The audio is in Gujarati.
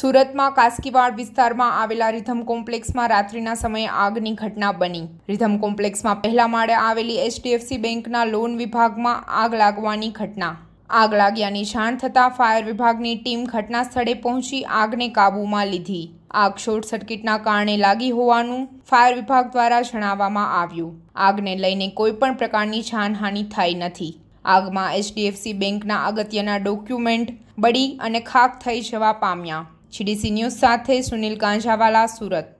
સુરતમાં કાસ્કીવાડ વિસ્તારમાં આવેલા રિધમ કોમ્પ્લેક્સમાં રાત્રિના સમયે આગની ઘટના બની રિધમ કોમ્પ્લેક્સમાં પહેલા માળે આવેલી એચડીએફસી બેંકના લોન વિભાગમાં આગ લાગવાની ઘટના આગ લાગ્યાની જાણ થતાં ફાયર વિભાગની ટીમ ઘટના સ્થળે પહોંચી આગને કાબૂમાં લીધી આગ શોર્ટ સર્કિટના કારણે લાગી હોવાનું ફાયર વિભાગ દ્વારા જણાવવામાં આવ્યું આગને લઈને કોઈપણ પ્રકારની જાનહાનિ થઈ નથી આગમાં એચડીએફસી બેંકના અગત્યના ડોક્યુમેન્ટ બળી અને ખાક થઈ જવા પામ્યા જીડીસી ન્યૂઝ સાથે સુનિલ કાંઝાવાલા સુરત